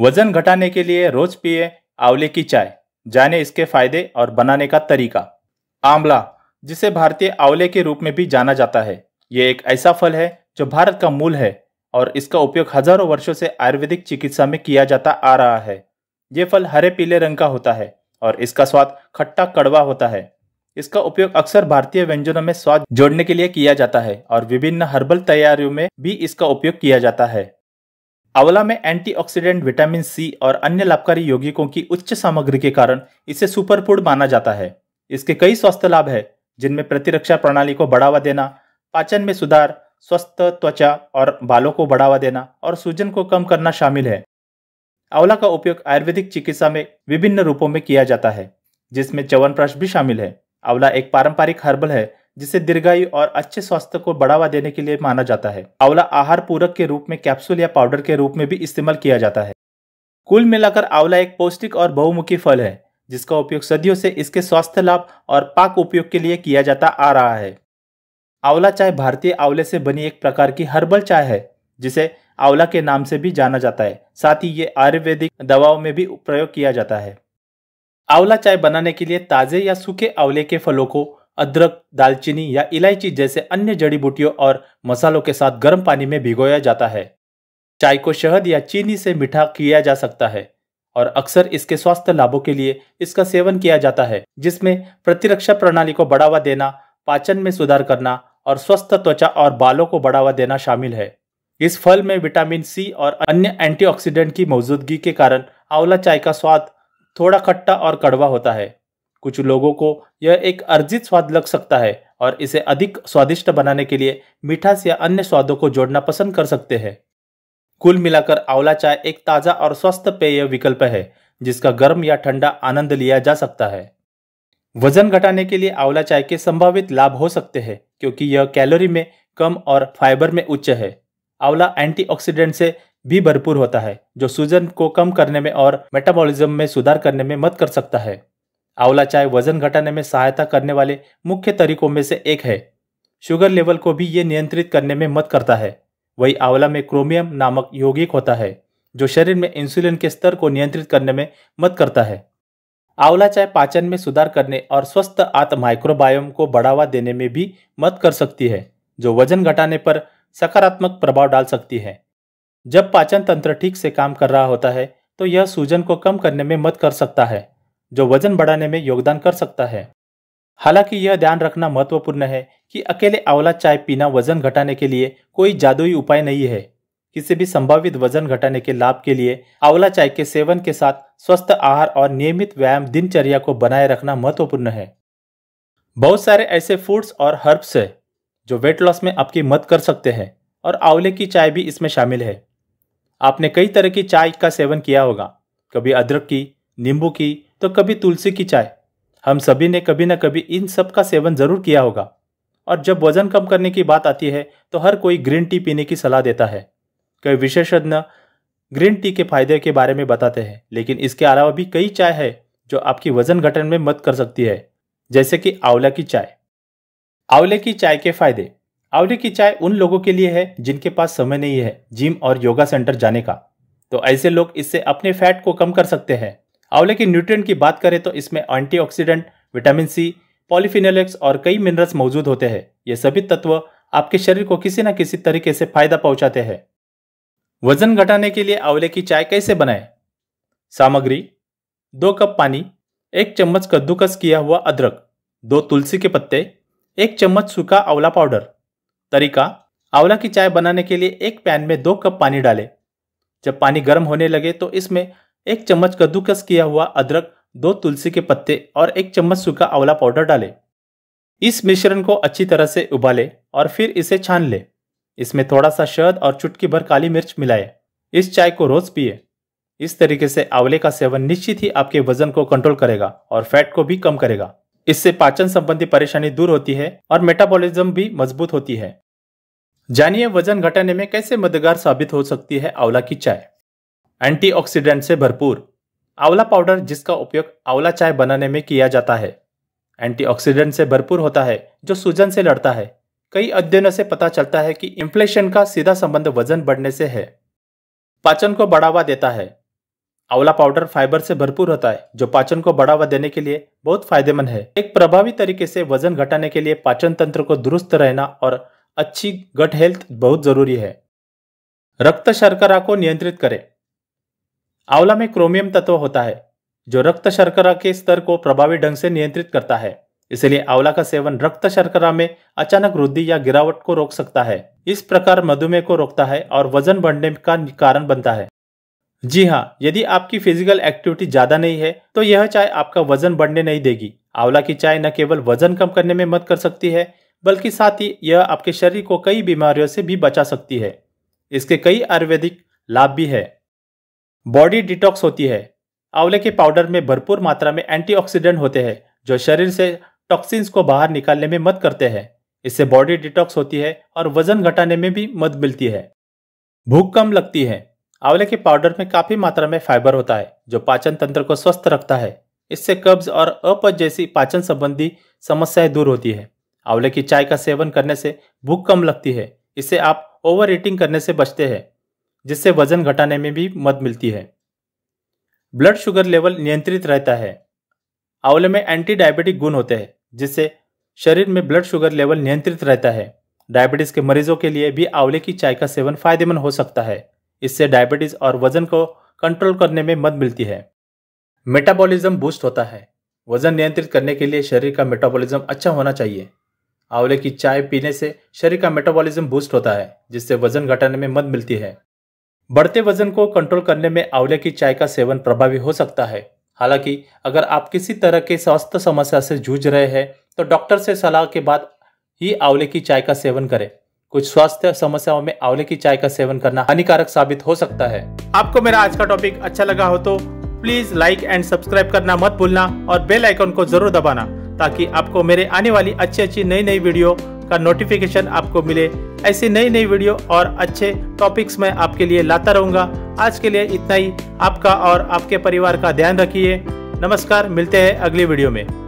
वजन घटाने के लिए रोज पिए आंवले की चाय जाने इसके फायदे और बनाने का तरीका आंवला जिसे भारतीय आंवले के रूप में भी जाना जाता है ये एक ऐसा फल है जो भारत का मूल है और इसका उपयोग हजारों वर्षों से आयुर्वेदिक चिकित्सा में किया जाता आ रहा है ये फल हरे पीले रंग का होता है और इसका स्वाद खट्टा कड़वा होता है इसका उपयोग अक्सर भारतीय व्यंजनों में स्वाद जोड़ने के लिए किया जाता है और विभिन्न हर्बल तैयारियों में भी इसका उपयोग किया जाता है आंवला में एंटीऑक्सीडेंट विटामिन सी और अन्य लाभकारी यौगिकों की उच्च सामग्री के कारण इसे सुपरफूड माना जाता है इसके कई स्वास्थ्य लाभ है जिनमें प्रतिरक्षा प्रणाली को बढ़ावा देना पाचन में सुधार स्वस्थ त्वचा और बालों को बढ़ावा देना और सूजन को कम करना शामिल है आंवला का उपयोग आयुर्वेदिक चिकित्सा में विभिन्न रूपों में किया जाता है जिसमें च्यवनप्राश भी शामिल है आंवला एक पारंपरिक हर्बल है जिसे दीर्घायु और अच्छे स्वास्थ्य को बढ़ावा देने के लिए माना जाता है आंवला आहार पूरक के रूप में कैप्सूल या पाउडर के रूप में भी इस्तेमाल किया जाता है कुल मिलाकर आंवला एक पौष्टिक और बहुमुखी फल है जिसका उपयोग सदियों से इसके स्वास्थ्य लाभ और पाक उपयोग के लिए किया जाता आ रहा है आंवला चाय भारतीय आंवले से बनी एक प्रकार की हर्बल चाय है जिसे आंवला के नाम से भी जाना जाता है साथ ही ये आयुर्वेदिक दवाओं में भी प्रयोग किया जाता है आंवला चाय बनाने के लिए ताजे या सूखे आंवले के फलों को अदरक दालचीनी या इलायची जैसे अन्य जड़ी बूटियों और मसालों के साथ गर्म पानी में भिगोया जाता है चाय को शहद या चीनी से मीठा किया जा सकता है और अक्सर इसके स्वास्थ्य लाभों के लिए इसका सेवन किया जाता है जिसमें प्रतिरक्षा प्रणाली को बढ़ावा देना पाचन में सुधार करना और स्वस्थ त्वचा और बालों को बढ़ावा देना शामिल है इस फल में विटामिन सी और अन्य एंटीऑक्सीडेंट की मौजूदगी के कारण आंवला चाय का स्वाद थोड़ा खट्टा और कड़वा होता है कुछ लोगों को यह एक अर्जित स्वाद लग सकता है और इसे अधिक स्वादिष्ट बनाने के लिए मिठास या अन्य स्वादों को जोड़ना पसंद कर सकते हैं कुल मिलाकर आंवला चाय एक ताज़ा और स्वस्थ पेय विकल्प है जिसका गर्म या ठंडा आनंद लिया जा सकता है वजन घटाने के लिए आंवला चाय के संभावित लाभ हो सकते हैं क्योंकि यह कैलोरी में कम और फाइबर में उच्च है आंवला एंटीऑक्सीडेंट से भी भरपूर होता है जो सूजन को कम करने में और मेटाबॉलिज्म में सुधार करने में मदद कर सकता है आंवला चाय वजन घटाने में सहायता करने वाले मुख्य तरीकों में से एक है शुगर लेवल को भी ये नियंत्रित करने में मत करता है वही आंवला में क्रोमियम नामक यौगिक होता है जो शरीर में इंसुलिन के स्तर को नियंत्रित करने में मत करता है आंवला चाय पाचन में सुधार करने और स्वस्थ आत माइक्रोबायोम को बढ़ावा देने में भी मत कर सकती है जो वजन घटाने पर सकारात्मक प्रभाव डाल सकती है जब पाचन तंत्र ठीक से काम कर रहा होता है तो यह सूजन को कम करने में मत कर सकता है जो वजन बढ़ाने में योगदान कर सकता है हालांकि यह ध्यान रखना महत्वपूर्ण है कि अकेले आंवला चाय पीना वजन घटाने के लिए कोई जादुई उपाय नहीं है किसी भी संभावित वजन घटाने के लाभ के लिए आंवला चाय के सेवन के साथ स्वस्थ आहार और नियमित व्यायाम दिनचर्या को बनाए रखना महत्वपूर्ण है बहुत सारे ऐसे फूड्स और हर्ब्स है जो वेट लॉस में आपकी मदद कर सकते हैं और आंवले की चाय भी इसमें शामिल है आपने कई तरह की चाय का सेवन किया होगा कभी अदरक की नींबू की तो कभी तुलसी की चाय हम सभी ने कभी न कभी इन सब का सेवन जरूर किया होगा और जब वजन कम करने की बात आती है तो हर कोई ग्रीन टी पीने की सलाह देता है कई विशेषज्ञ ग्रीन टी के फायदे के बारे में बताते हैं लेकिन इसके अलावा भी कई चाय है जो आपकी वजन घटन में मदद कर सकती है जैसे कि आंवला की चाय आंवले की चाय के फायदे आंवले की चाय उन लोगों के लिए है जिनके पास समय नहीं है जिम और योगा सेंटर जाने का तो ऐसे लोग इससे अपने फैट को कम कर सकते हैं आंवले के न्यूट्रिएंट की बात करें तो इसमें एंटीऑक्सीडेंट, विटामिन सी पॉलीफिनलेक्स और कई मिनरल्स मौजूद होते हैं ये सभी तत्व आपके शरीर को किसी न किसी तरीके से फायदा पहुंचाते हैं वजन घटाने के लिए आंवले की चाय कैसे बनाएं? सामग्री दो कप पानी एक चम्मच कद्दूकस किया हुआ अदरक दो तुलसी के पत्ते एक चम्मच सूखा आंवला पाउडर तरीका आंवला की चाय बनाने के लिए एक पैन में दो कप पानी डालें जब पानी गर्म होने लगे तो इसमें एक चम्मच कद्दूकस किया हुआ अदरक दो तुलसी के पत्ते और एक चम्मच सूखा आंवला पाउडर डालें इस मिश्रण को अच्छी तरह से उबालें और फिर इसे छान लें इसमें थोड़ा सा शहद और चुटकी भर काली मिर्च मिलाएं इस चाय को रोज पिए इस तरीके से आंवले का सेवन निश्चित ही आपके वजन को कंट्रोल करेगा और फैट को भी कम करेगा इससे पाचन संबंधी परेशानी दूर होती है और मेटाबॉलिज्म भी मजबूत होती है जानिए वजन घटाने में कैसे मददगार साबित हो सकती है आंवला की चाय एंटीऑक्सीडेंट से भरपूर आंवला पाउडर जिसका उपयोग आंवला चाय बनाने में किया जाता है एंटीऑक्सीडेंट से भरपूर होता है जो सूजन से लड़ता है कई अध्ययनों से पता चलता है कि इन्फ्लेशन का सीधा संबंध वजन बढ़ने से है पाचन को बढ़ावा देता है आंवला पाउडर फाइबर से भरपूर होता है जो पाचन को बढ़ावा देने के लिए बहुत फायदेमंद है एक प्रभावी तरीके से वजन घटाने के लिए पाचन तंत्र को दुरुस्त रहना और अच्छी गट हेल्थ बहुत जरूरी है रक्त शर्करा को नियंत्रित करें आंवला में क्रोमियम तत्व होता है जो रक्त शर्करा के स्तर को प्रभावी ढंग से नियंत्रित करता है इसलिए आंवला का सेवन रक्त शर्करा में अचानक वृद्धि या गिरावट को रोक सकता है इस प्रकार मधुमेह को रोकता है और वजन बढ़ने का कारण बनता है जी हाँ यदि आपकी फिजिकल एक्टिविटी ज्यादा नहीं है तो यह चाय आपका वजन बढ़ने नहीं देगी आंवला की चाय न केवल वजन कम करने में मदद कर सकती है बल्कि साथ ही यह आपके शरीर को कई बीमारियों से भी बचा सकती है इसके कई आयुर्वेदिक लाभ भी है बॉडी डिटॉक्स होती है आंवले के पाउडर में भरपूर मात्रा में एंटीऑक्सीडेंट होते हैं जो शरीर से टॉक्सिन्स को बाहर निकालने में मदद करते हैं इससे बॉडी डिटॉक्स होती है और वजन घटाने में भी मदद मिलती है भूख कम लगती है आंवले के पाउडर में काफी मात्रा में फाइबर होता है जो पाचन तंत्र को स्वस्थ रखता है इससे कब्ज और अपच जैसी पाचन संबंधी समस्याएं दूर होती है आंवले की चाय का सेवन करने से भूख कम लगती है इससे आप ओवर ईटिंग करने से बचते हैं जिससे वजन घटाने में भी मदद मिलती है ब्लड शुगर लेवल नियंत्रित रहता है आंवले में एंटी डायबिटिक गुण होते हैं जिससे शरीर में ब्लड शुगर लेवल नियंत्रित रहता है डायबिटीज के मरीजों के लिए भी आंवले की चाय का सेवन फायदेमंद हो सकता है इससे डायबिटीज और वजन को कंट्रोल करने में मदद मिलती है मेटाबॉलिज्म बूस्ट होता है वजन नियंत्रित करने के लिए शरीर का मेटाबॉलिज्म अच्छा होना चाहिए आंवले की चाय पीने से शरीर का मेटाबॉलिज्म बूस्ट होता है जिससे वजन घटाने में मदद मिलती है बढ़ते वजन को कंट्रोल करने में आंवले की चाय का सेवन प्रभावी हो सकता है हालांकि अगर आप किसी तरह के स्वास्थ्य समस्या से जूझ रहे हैं तो डॉक्टर से सलाह के बाद ही आंवले की चाय का सेवन करें कुछ स्वास्थ्य समस्याओं में आंवले की चाय का सेवन करना हानिकारक साबित हो सकता है आपको मेरा आज का टॉपिक अच्छा लगा हो तो प्लीज लाइक एंड सब्सक्राइब करना मत भूलना और बेल आइकन को जरूर दबाना ताकि आपको मेरे आने वाली अच्छी अच्छी नई नई वीडियो का नोटिफिकेशन आपको मिले ऐसी नई नई वीडियो और अच्छे टॉपिक्स में आपके लिए लाता रहूंगा आज के लिए इतना ही आपका और आपके परिवार का ध्यान रखिए नमस्कार मिलते हैं अगली वीडियो में